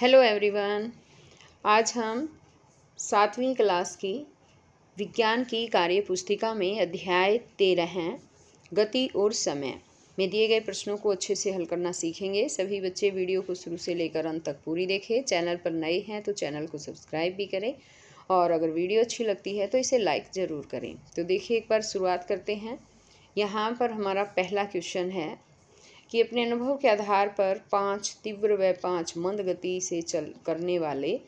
hello everyone आज हम सातवीं क्लास की विज्ञान की कार्य पुस्तिका में अध्याय तेरह हैं गति और समय में दिए गए प्रश्नों को अच्छे से हल करना सीखेंगे सभी बच्चे वीडियो को शुरू से लेकर अंत तक पूरी देखें चैनल पर नए हैं तो चैनल को सब्सक्राइब भी करें और अगर वीडियो अच्छी लगती है तो इसे लाइक ज़रूर करें तो देखिए एक बार शुरुआत करते हैं यहाँ पर हमारा पहला क्वेश्चन है कि अपने अनुभव के आधार पर पांच तीव्र व पांच मंद गति से चल करने वाले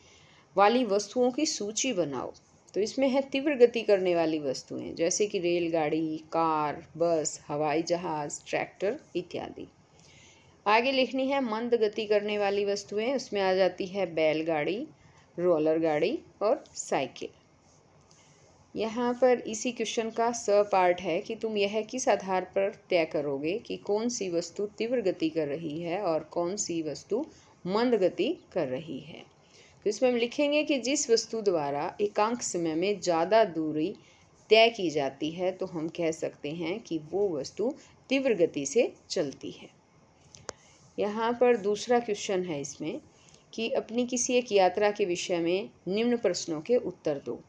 वाली वस्तुओं की सूची बनाओ तो इसमें है तीव्र गति करने वाली वस्तुएं जैसे कि रेलगाड़ी कार बस हवाई जहाज़ ट्रैक्टर इत्यादि आगे लिखनी है मंद गति करने वाली वस्तुएं उसमें आ जाती है बैलगाड़ी रोलर गाड़ी और साइकिल यहाँ पर इसी क्वेश्चन का स पार्ट है कि तुम यह किस आधार पर तय करोगे कि कौन सी वस्तु तीव्र गति कर रही है और कौन सी वस्तु मंद गति कर रही है तो इसमें हम लिखेंगे कि जिस वस्तु द्वारा एकांक समय में ज़्यादा दूरी तय की जाती है तो हम कह सकते हैं कि वो वस्तु तीव्र गति से चलती है यहाँ पर दूसरा क्वेश्चन है इसमें कि अपनी किसी एक यात्रा के विषय में निम्न प्रश्नों के उत्तर दो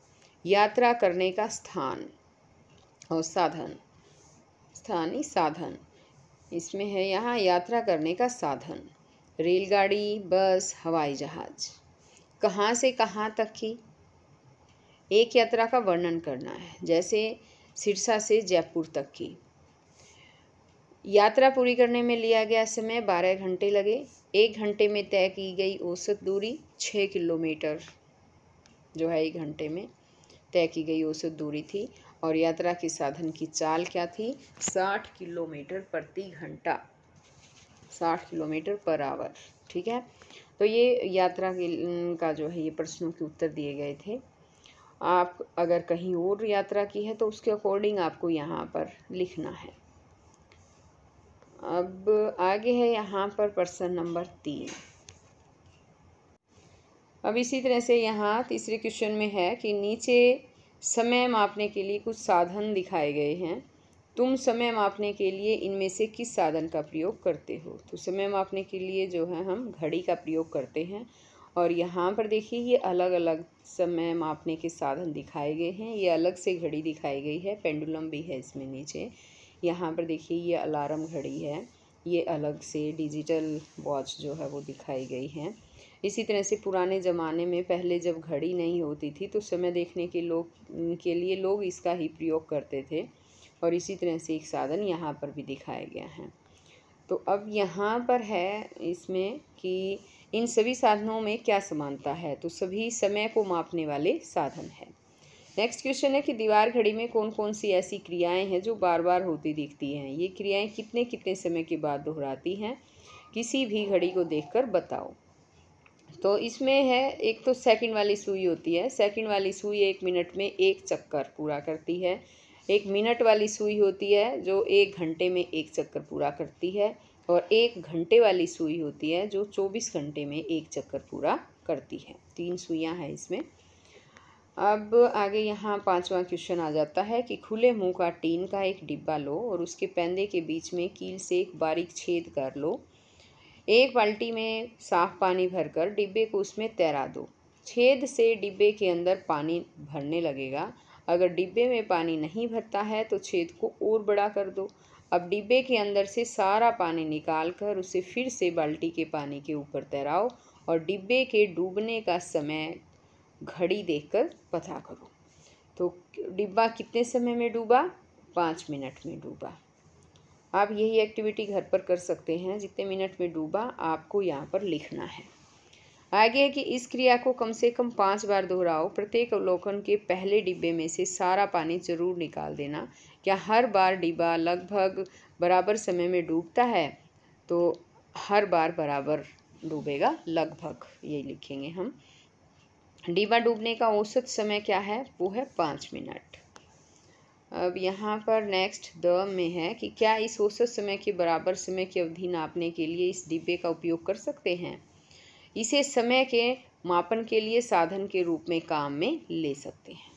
यात्रा करने का स्थान और साधन स्थानीय साधन इसमें है यहाँ यात्रा करने का साधन रेलगाड़ी बस हवाई जहाज कहाँ से कहाँ तक की एक यात्रा का वर्णन करना है जैसे सिरसा से जयपुर तक की यात्रा पूरी करने में लिया गया समय बारह घंटे लगे एक घंटे में तय की गई औसत दूरी छः किलोमीटर जो है एक घंटे में तय की गई उससे दूरी थी और यात्रा के साधन की चाल क्या थी साठ किलोमीटर प्रति घंटा साठ किलोमीटर पर आवर ठीक है तो ये यात्रा के का जो है ये प्रश्नों के उत्तर दिए गए थे आप अगर कहीं और यात्रा की है तो उसके अकॉर्डिंग आपको यहाँ पर लिखना है अब आगे है यहाँ पर प्रश्न नंबर तीन अब इसी तरह से यहाँ तीसरे क्वेश्चन में है कि नीचे समय मापने के लिए कुछ साधन दिखाए गए हैं तुम समय मापने के लिए इनमें से किस साधन का प्रयोग करते हो तो समय मापने के लिए जो है हम घड़ी का प्रयोग करते हैं और यहाँ पर देखिए ये अलग अलग समय मापने के साधन दिखाए गए हैं ये अलग से घड़ी दिखाई गई है पेंडुलम भी है इसमें नीचे यहाँ पर देखिए ये अलार्म घड़ी है ये अलग से डिजिटल वॉच जो है वो दिखाई गई है इसी तरह से पुराने ज़माने में पहले जब घड़ी नहीं होती थी तो समय देखने के लोग के लिए लोग इसका ही प्रयोग करते थे और इसी तरह से एक साधन यहाँ पर भी दिखाया गया है तो अब यहाँ पर है इसमें कि इन सभी साधनों में क्या समानता है तो सभी समय को मापने वाले साधन है नेक्स्ट क्वेश्चन है कि दीवार घड़ी में कौन कौन सी ऐसी क्रियाएं हैं जो बार बार होती दिखती हैं ये क्रियाएं कितने कितने समय के बाद दोहराती हैं किसी भी घड़ी को देखकर बताओ तो इसमें है एक तो सेकंड वाली सुई होती है सेकंड वाली सुई एक मिनट में एक चक्कर पूरा करती है एक मिनट वाली सुई होती है जो एक घंटे में एक चक्कर पूरा करती है और एक घंटे वाली सुई होती है जो चौबीस घंटे में एक चक्कर पूरा करती है तीन सुइयाँ हैं इसमें अब आगे यहाँ पांचवा क्वेश्चन आ जाता है कि खुले मुंह का टीन का एक डिब्बा लो और उसके पैंदे के बीच में कील से एक बारीक छेद कर लो एक बाल्टी में साफ पानी भरकर डिब्बे को उसमें तैरा दो छेद से डिब्बे के अंदर पानी भरने लगेगा अगर डिब्बे में पानी नहीं भरता है तो छेद को और बड़ा कर दो अब डिब्बे के अंदर से सारा पानी निकाल कर उसे फिर से बाल्टी के पानी के ऊपर तैराओ और डिब्बे के डूबने का समय घड़ी देखकर पता करो तो डिब्बा कितने समय में डूबा पाँच मिनट में डूबा आप यही एक्टिविटी घर पर कर सकते हैं जितने मिनट में डूबा आपको यहाँ पर लिखना है आगे है कि इस क्रिया को कम से कम पाँच बार दोहराओ प्रत्येक अवलोकन के पहले डिब्बे में से सारा पानी जरूर निकाल देना क्या हर बार डिब्बा लगभग बराबर समय में डूबता है तो हर बार बराबर डूबेगा लगभग ये लिखेंगे हम डिब्बा डूबने का औसत समय क्या है वो है पाँच मिनट अब यहाँ पर नेक्स्ट द में है कि क्या इस औसत समय के बराबर समय की अवधि नापने के लिए इस डिब्बे का उपयोग कर सकते हैं इसे समय के मापन के लिए साधन के रूप में काम में ले सकते हैं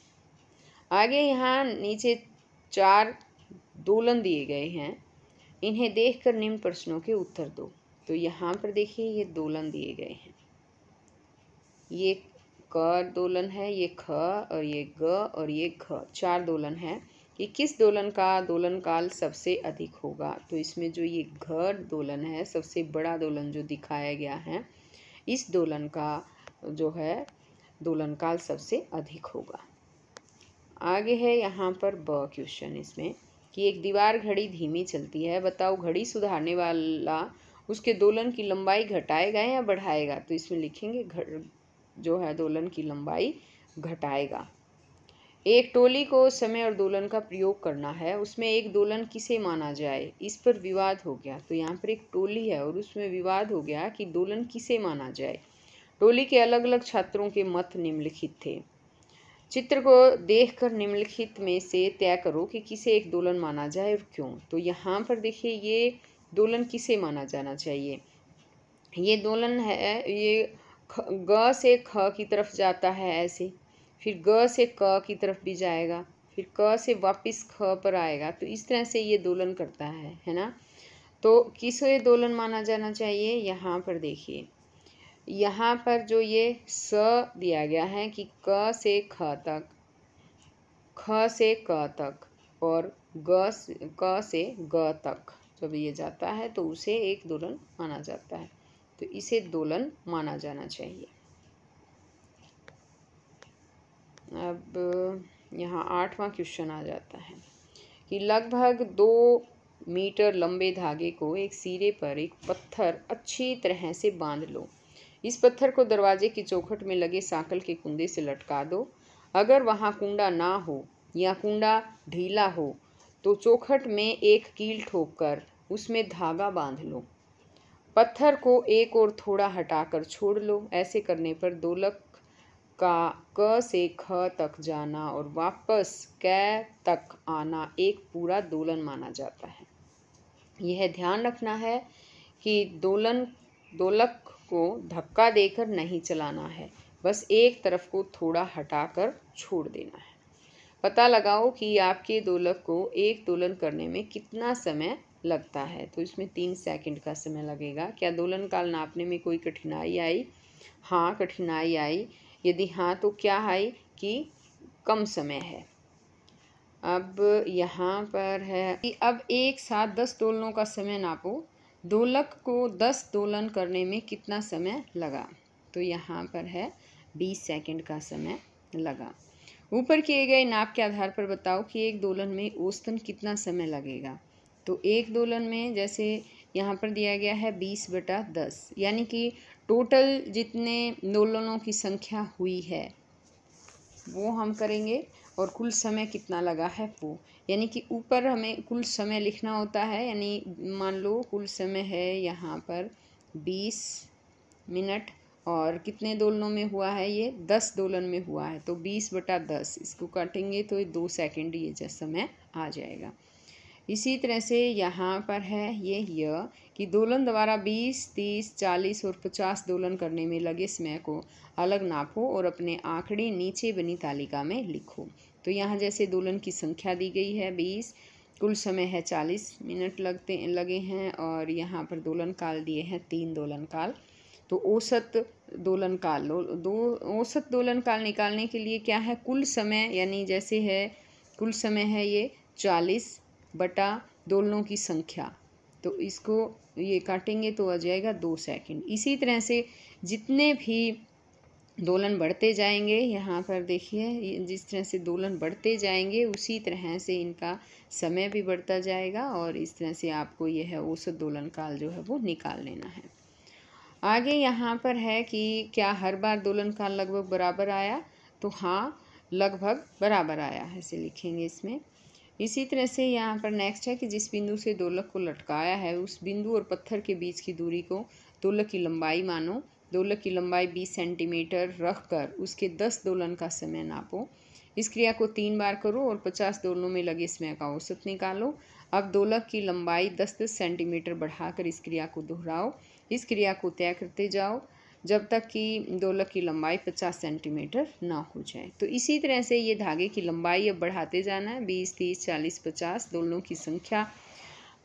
आगे यहाँ नीचे चार दोलन दिए गए हैं इन्हें देखकर निम्न प्रश्नों के उत्तर दो तो यहाँ पर देखिए ये दोलन दिए गए हैं ये क दोलन है ये ख और ये ग और ये घ चार दोलन है कि किस दोलन का दोलन काल सबसे अधिक होगा तो इसमें जो ये घर दोलन है सबसे बड़ा दोलन जो दिखाया गया है इस दोलन का जो है दोलन काल सबसे अधिक होगा आगे है यहाँ पर ब क्वेश्चन इसमें कि एक दीवार घड़ी धीमी चलती है बताओ घड़ी सुधारने वाला उसके दोलन की लंबाई घटाएगा या बढ़ाएगा तो इसमें लिखेंगे घर जो है दोलन की लंबाई घटाएगा एक टोली को समय और दोलन का प्रयोग करना है उसमें एक दोलन किसे माना जाए इस पर विवाद हो गया तो यहाँ पर एक टोली है और उसमें विवाद हो गया कि दोलन किसे माना जाए टोली के अलग अलग छात्रों के मत निम्नलिखित थे चित्र को देखकर निम्नलिखित में से तय करो कि किसे एक दोलन माना जाए और क्यों तो यहाँ पर देखिए ये दोलन किसे माना जाना चाहिए ये दोलन है ये ख ग से ख की तरफ जाता है ऐसे फिर ग से क की तरफ भी जाएगा फिर क से वापस ख पर आएगा तो इस तरह से ये दोलन करता है है ना तो ये दोलन माना जाना चाहिए यहाँ पर देखिए यहाँ पर जो ये स दिया गया है कि क से ख तक ख से क तक और ग क से ग तक जब ये जाता है तो उसे एक दोलन माना जाता है तो इसे दोलन माना जाना चाहिए अब यहाँ आठवां क्वेश्चन आ जाता है कि लगभग दो मीटर लंबे धागे को एक सिरे पर एक पत्थर अच्छी तरह से बांध लो इस पत्थर को दरवाजे की चौखट में लगे साकल के कुंडे से लटका दो अगर वहाँ कुंडा ना हो या कुंडा ढीला हो तो चौखट में एक कील ठोक कर उसमें धागा बांध लो पत्थर को एक और थोड़ा हटाकर छोड़ लो ऐसे करने पर दोलक का क से ख तक जाना और वापस कै तक आना एक पूरा दोलन माना जाता है यह ध्यान रखना है कि दोलन दोलक को धक्का देकर नहीं चलाना है बस एक तरफ को थोड़ा हटाकर छोड़ देना है पता लगाओ कि आपके दोलक को एक दोलन करने में कितना समय लगता है तो इसमें तीन सेकंड का समय लगेगा क्या दोलन काल नापने में कोई कठिनाई आई हाँ कठिनाई आई यदि हाँ तो क्या है कि कम समय है अब यहाँ पर है कि अब एक साथ दस दोलनों का समय नापो दोलक को दस दोलन करने में कितना समय लगा तो यहाँ पर है बीस सेकंड का समय लगा ऊपर किए गए नाप के आधार पर बताओ कि एक दोलन में औसतन कितना समय लगेगा तो एक दोलन में जैसे यहाँ पर दिया गया है बीस बटा दस यानी कि टोटल जितने दोलनों की संख्या हुई है वो हम करेंगे और कुल समय कितना लगा है वो यानी कि ऊपर हमें कुल समय लिखना होता है यानी मान लो कुल समय है यहाँ पर बीस मिनट और कितने दोलनों में हुआ है ये दस दोलन में हुआ है तो बीस बटा दस इसको काटेंगे तो ये दो सेकंड ये जैसा समय आ जाएगा इसी तरह से यहाँ पर है ये य कि दोलन द्वारा 20, 30, 40 और 50 दोलन करने में लगे समय को अलग नापो और अपने आंकड़े नीचे बनी तालिका में लिखो तो यहाँ जैसे दोलन की संख्या दी गई है 20 कुल समय है 40 मिनट लगते लगे हैं और यहाँ पर दोलन काल दिए हैं तीन दोलन काल तो औसत दोलन काल दो औसत दोलन काल निकालने के लिए क्या है कुल समय यानी जैसे है कुल समय है ये चालीस बटा दोलनों की संख्या तो इसको ये काटेंगे तो आ जाएगा दो सेकंड इसी तरह से जितने भी दोलन बढ़ते जाएंगे यहाँ पर देखिए जिस तरह से दोलन बढ़ते जाएंगे उसी तरह से इनका समय भी बढ़ता जाएगा और इस तरह से आपको यह है औसत दोलन काल जो है वो निकाल लेना है आगे यहाँ पर है कि क्या हर बार दोलन काल लगभग बराबर आया तो हाँ लगभग बराबर आया ऐसे लिखेंगे इसमें इसी तरह से यहाँ पर नेक्स्ट है कि जिस बिंदु से दोलक को लटकाया है उस बिंदु और पत्थर के बीच की दूरी को दोलक की लंबाई मानो दोलक की लंबाई 20 सेंटीमीटर रख कर उसके 10 दोलन का समय नापो इस क्रिया को तीन बार करो और 50 दोलनों में लगे समय का औसत निकालो अब दोलक की लंबाई 10 10 सेंटीमीटर बढ़ाकर इस क्रिया को दोहराओ इस क्रिया को तय करते जाओ जब तक कि दोलक की लंबाई 50 सेंटीमीटर ना हो जाए तो इसी तरह से ये धागे की लंबाई अब बढ़ाते जाना है बीस तीस चालीस पचास दोनों की संख्या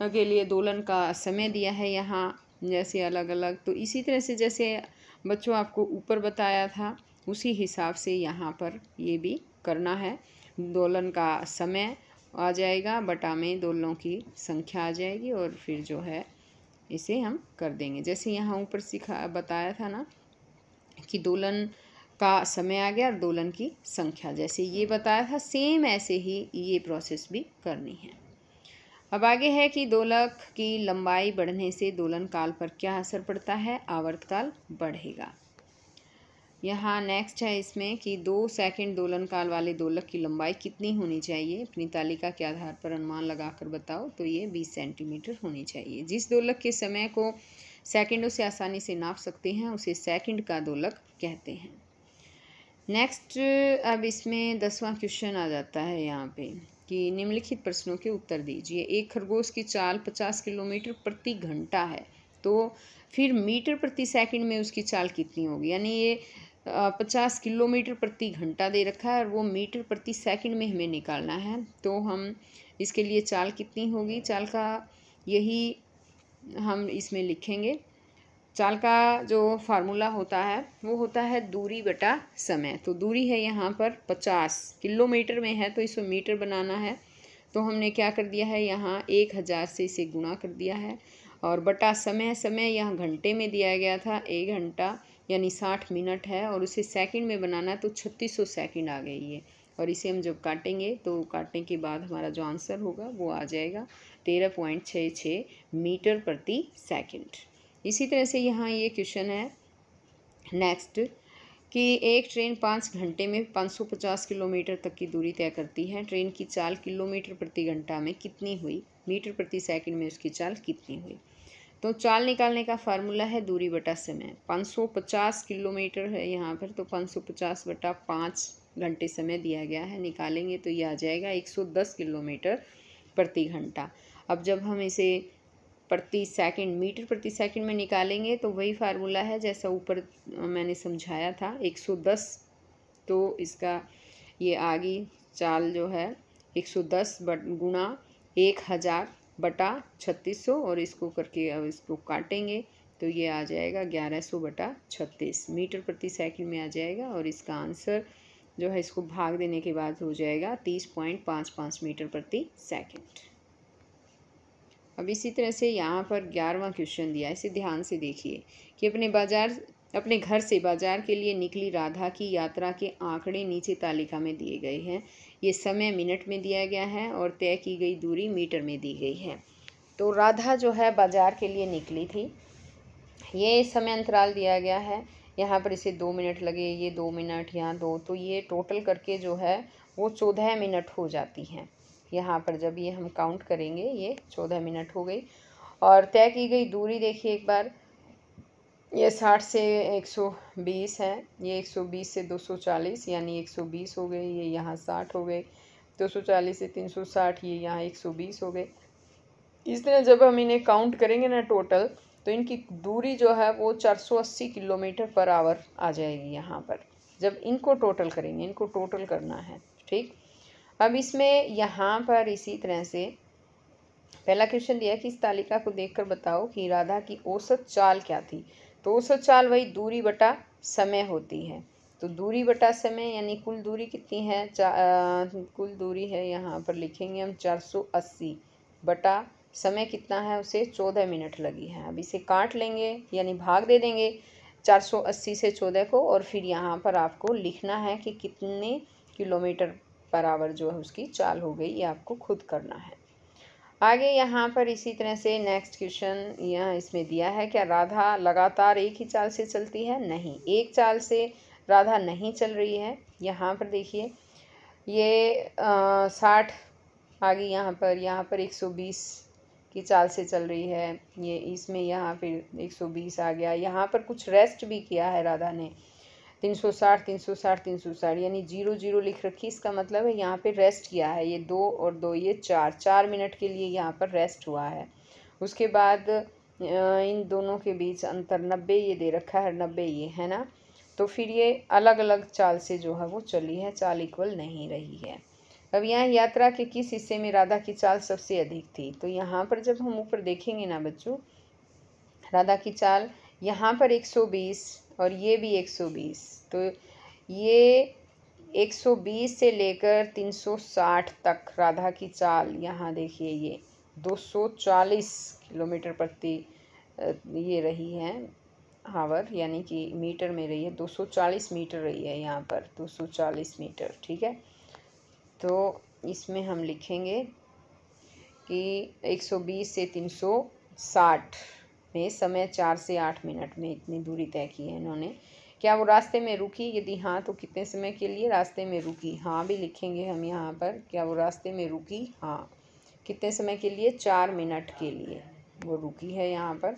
के लिए दोलन का समय दिया है यहाँ जैसे अलग अलग तो इसी तरह से जैसे बच्चों आपको ऊपर बताया था उसी हिसाब से यहाँ पर ये भी करना है दोलन का समय आ जाएगा बटा में दोलनों की संख्या आ जाएगी और फिर जो है इसे हम कर देंगे जैसे यहाँ ऊपर सिखा बताया था ना कि दोलन का समय आ गया और दोलन की संख्या जैसे ये बताया था सेम ऐसे ही ये प्रोसेस भी करनी है अब आगे है कि दोलक की लंबाई बढ़ने से दोलन काल पर क्या असर पड़ता है आवर्तकाल बढ़ेगा यहाँ नेक्स्ट है इसमें कि दो सेकंड दोलन काल वाले दोलक की लंबाई कितनी होनी चाहिए अपनी तालिका के आधार पर अनुमान लगाकर बताओ तो ये बीस सेंटीमीटर होनी चाहिए जिस दोलक के समय को सेकंडों से आसानी से नाप सकते हैं उसे सेकंड का दोलक कहते हैं नेक्स्ट अब इसमें दसवां क्वेश्चन आ जाता है यहाँ पे कि निम्नलिखित प्रश्नों के उत्तर दीजिए एक खरगोश की चाल पचास किलोमीटर प्रति घंटा है तो फिर मीटर प्रति सेकंड में उसकी चाल कितनी होगी यानी ये पचास किलोमीटर प्रति घंटा दे रखा है और वो मीटर प्रति सेकंड में हमें निकालना है तो हम इसके लिए चाल कितनी होगी चाल का यही हम इसमें लिखेंगे चाल का जो फार्मूला होता है वो होता है दूरी बटा समय तो दूरी है यहाँ पर पचास किलोमीटर में है तो इसको मीटर बनाना है तो हमने क्या कर दिया है यहाँ एक हज़ार से इसे गुणा कर दिया है और बटा समय समय यहाँ घंटे में दिया गया था एक घंटा यानी साठ मिनट है और उसे सेकंड में बनाना है तो छत्तीस सौ सेकेंड आ गई है और इसे हम जब काटेंगे तो काटने के बाद हमारा जो आंसर होगा वो आ जाएगा तेरह पॉइंट छः छः मीटर प्रति सेकंड इसी तरह से यहाँ ये क्वेश्चन है नेक्स्ट कि एक ट्रेन पाँच घंटे में 550 किलोमीटर तक की दूरी तय करती है ट्रेन की चाल किलोमीटर प्रति घंटा में कितनी हुई मीटर प्रति सेकंड में उसकी चाल कितनी हुई तो चाल निकालने का फार्मूला है दूरी बटा समय 550 किलोमीटर है यहाँ पर तो 550 बटा पाँच घंटे समय दिया गया है निकालेंगे तो ये आ जाएगा 110 किलोमीटर प्रति घंटा अब जब हम इसे प्रति सेकंड मीटर प्रति सेकंड में निकालेंगे तो वही फार्मूला है जैसा ऊपर मैंने समझाया था 110 तो इसका ये आगे चाल जो है एक दस बट गुणा एक हज़ार बटा छत्तीस सौ और इसको करके अब इसको काटेंगे तो ये आ जाएगा ग्यारह सौ बटा छत्तीस मीटर प्रति सेकंड में आ जाएगा और इसका आंसर जो है इसको भाग देने के बाद हो जाएगा तीस पॉइंट पाँच पाँच मीटर प्रति सेकंड अब इसी तरह से यहाँ पर ग्यारहवा क्वेश्चन दिया इसे ध्यान से देखिए कि अपने बाजार अपने घर से बाजार के लिए निकली राधा की यात्रा के आंकड़े नीचे तालिका में दिए गए हैं ये समय मिनट में दिया गया है और तय की गई दूरी मीटर में दी गई है तो राधा जो है बाजार के लिए निकली थी ये समय अंतराल दिया गया है यहाँ पर इसे दो मिनट लगे ये दो मिनट यहाँ दो तो ये टोटल करके जो है वो चौदह मिनट हो जाती हैं यहाँ पर जब ये हम काउंट करेंगे ये चौदह मिनट हो गई और तय की गई दूरी देखिए एक बार ये साठ से एक सौ बीस है ये एक सौ बीस से दो सौ चालीस यानी एक सौ बीस हो गए ये यहाँ साठ हो गए दो सौ चालीस से तीन सौ साठ ये यहाँ एक सौ बीस हो गए इस तरह जब हम इन्हें काउंट करेंगे ना टोटल तो इनकी दूरी जो है वो चार सौ अस्सी किलोमीटर पर आवर आ जाएगी यहाँ पर जब इनको टोटल करेंगे इनको टोटल करना है ठीक अब इसमें यहाँ पर इसी तरह से पहला क्वेश्चन दिया कि इस तालिका को देखकर बताओ कि राधा की औसत चाल क्या थी तो सौ चाल वही दूरी बटा समय होती है तो दूरी बटा समय यानी कुल दूरी कितनी है चा आ, कुल दूरी है यहाँ पर लिखेंगे हम चार सौ अस्सी बटा समय कितना है उसे चौदह मिनट लगी है अब इसे काट लेंगे यानी भाग दे देंगे चार सौ अस्सी से चौदह को और फिर यहाँ पर आपको लिखना है कि कितने किलोमीटर पर आवर जो है उसकी चाल हो गई ये आपको खुद करना है आगे यहाँ पर इसी तरह से नेक्स्ट क्वेश्चन यह इसमें दिया है क्या राधा लगातार एक ही चाल से चलती है नहीं एक चाल से राधा नहीं चल रही है यहाँ पर देखिए ये साठ आगे यहाँ पर यहाँ पर एक सौ बीस की चाल से चल रही है ये इसमें यहाँ पर एक सौ बीस आ गया यहाँ पर कुछ रेस्ट भी किया है राधा ने तीन सौ साठ तीन सौ साठ तीन सौ साठ यानी जीरो जीरो लिख रखी इसका मतलब है यहाँ पे रेस्ट किया है ये दो और दो ये चार चार मिनट के लिए यहाँ पर रेस्ट हुआ है उसके बाद इन दोनों के बीच अंतर नब्बे ये दे रखा है नब्बे ये है ना तो फिर ये अलग अलग चाल से जो है वो चली है चाल इक्वल नहीं रही है अब यहाँ यात्रा के किस हिस्से में राधा की चाल सबसे अधिक थी तो यहाँ पर जब हम ऊपर देखेंगे ना बच्चों राधा की चाल यहाँ पर बीस और ये भी 120 तो ये 120 से लेकर 360 तक राधा की चाल यहाँ देखिए ये 240 किलोमीटर प्रति ये रही है हावर यानी कि मीटर में रही है 240 मीटर रही है यहाँ पर 240 मीटर ठीक है तो इसमें हम लिखेंगे कि 120 से 360 में समय चार से आठ मिनट में इतनी दूरी तय की है इन्होंने क्या वो रास्ते में रुकी यदि हाँ तो कितने समय के लिए रास्ते में रुकी हाँ भी लिखेंगे हम यहाँ पर क्या वो रास्ते में रुकी हाँ कितने समय के लिए चार मिनट के लिए वो रुकी है यहाँ पर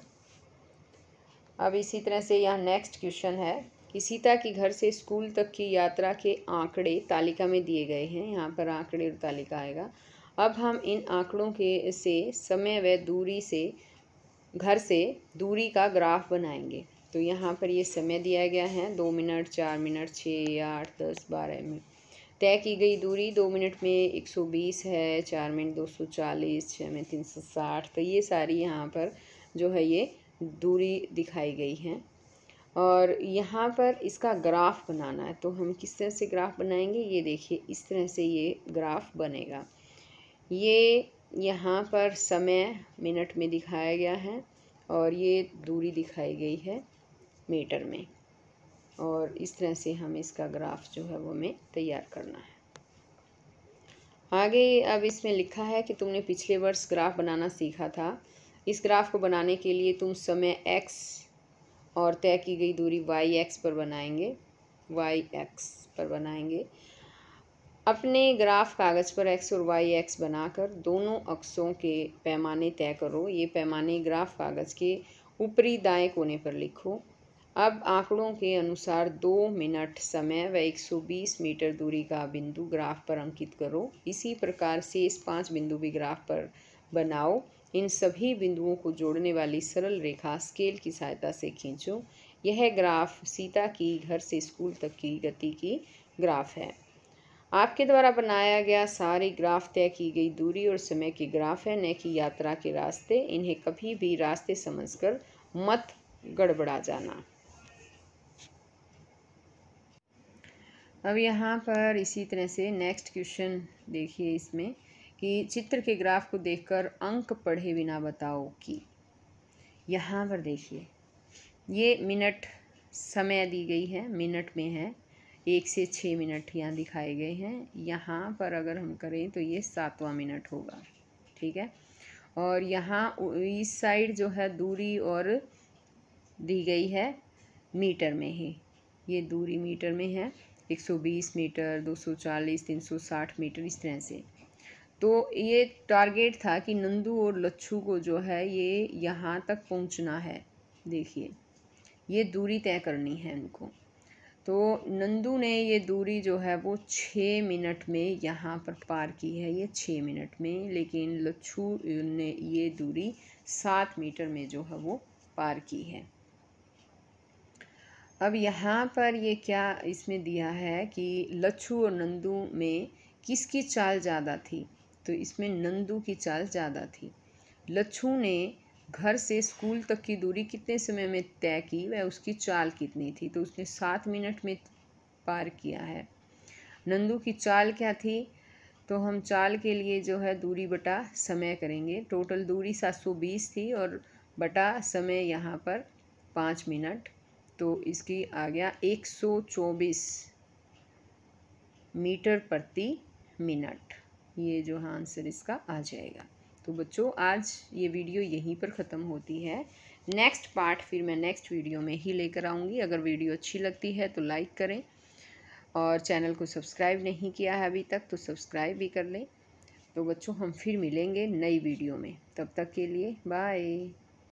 अब इसी तरह से यहाँ नेक्स्ट क्वेश्चन है कि सीता के घर से स्कूल तक की यात्रा के आंकड़े तालिका में दिए गए हैं यहाँ पर आंकड़े और तालिका आएगा अब हम इन आंकड़ों के से समय व दूरी से घर से दूरी का ग्राफ बनाएंगे तो यहाँ पर ये समय दिया गया है दो मिनट चार मिनट छः आठ दस बारह में तय की गई दूरी दो मिनट में एक सौ बीस है चार मिनट दो सौ चालीस छः में तीन सौ साठ तो ये सारी यहाँ पर जो है ये दूरी दिखाई गई है और यहाँ पर इसका ग्राफ बनाना है तो हम किस तरह से ग्राफ बनाएंगे ये देखिए इस तरह से ये ग्राफ बनेगा ये यहाँ पर समय मिनट में दिखाया गया है और ये दूरी दिखाई गई है मीटर में और इस तरह से हम इसका ग्राफ जो है वो हमें तैयार करना है आगे अब इसमें लिखा है कि तुमने पिछले वर्ष ग्राफ बनाना सीखा था इस ग्राफ को बनाने के लिए तुम समय एक्स और तय की गई दूरी वाई एक्स पर बनाएंगे वाई एक्स पर बनाएंगे अपने ग्राफ कागज़ पर एक्स और वाई एक्स बनाकर दोनों अक्सों के पैमाने तय करो ये पैमाने ग्राफ कागज़ के ऊपरी दाएं कोने पर लिखो अब आंकड़ों के अनुसार दो मिनट समय व 120 मीटर दूरी का बिंदु ग्राफ पर अंकित करो इसी प्रकार से इस पाँच बिंदु भी ग्राफ पर बनाओ इन सभी बिंदुओं को जोड़ने वाली सरल रेखा स्केल की सहायता से खींचो यह ग्राफ सीता की घर से स्कूल तक की गति की ग्राफ है आपके द्वारा बनाया गया सारी ग्राफ तय की गई दूरी और समय की ग्राफ है न कि यात्रा के रास्ते इन्हें कभी भी रास्ते समझकर मत गड़बड़ा जाना अब यहाँ पर इसी तरह से नेक्स्ट क्वेश्चन देखिए इसमें कि चित्र के ग्राफ को देखकर अंक पढ़े बिना बताओ कि यहाँ पर देखिए ये मिनट समय दी गई है मिनट में है एक से छः मिनट यहाँ दिखाए गए हैं यहाँ पर अगर हम करें तो ये सातवां मिनट होगा ठीक है और यहाँ इस साइड जो है दूरी और दी गई है मीटर में ही ये दूरी मीटर में है 120 मीटर 240 360 मीटर इस तरह से तो ये टारगेट था कि नंदू और लच्छू को जो है ये यहाँ तक पहुँचना है देखिए ये दूरी तय करनी है इनको तो नंदू ने ये दूरी जो है वो छः मिनट में यहाँ पर पार की है ये छः मिनट में लेकिन लच्छू ने ये दूरी सात मीटर में जो है वो पार की है अब यहाँ पर ये क्या इसमें दिया है कि लच्छू और नंदू में किसकी चाल ज़्यादा थी तो इसमें नंदू की चाल ज़्यादा थी लच्छू ने घर से स्कूल तक की दूरी कितने समय में तय की वह उसकी चाल कितनी थी तो उसने सात मिनट में पार किया है नंदू की चाल क्या थी तो हम चाल के लिए जो है दूरी बटा समय करेंगे टोटल दूरी सात सौ बीस थी और बटा समय यहाँ पर पाँच मिनट तो इसकी आ गया चौबीस मीटर प्रति मिनट ये जो है आंसर इसका आ जाएगा तो बच्चों आज ये वीडियो यहीं पर ख़त्म होती है नेक्स्ट पार्ट फिर मैं नेक्स्ट वीडियो में ही लेकर आऊँगी अगर वीडियो अच्छी लगती है तो लाइक करें और चैनल को सब्सक्राइब नहीं किया है अभी तक तो सब्सक्राइब भी कर लें तो बच्चों हम फिर मिलेंगे नई वीडियो में तब तक के लिए बाय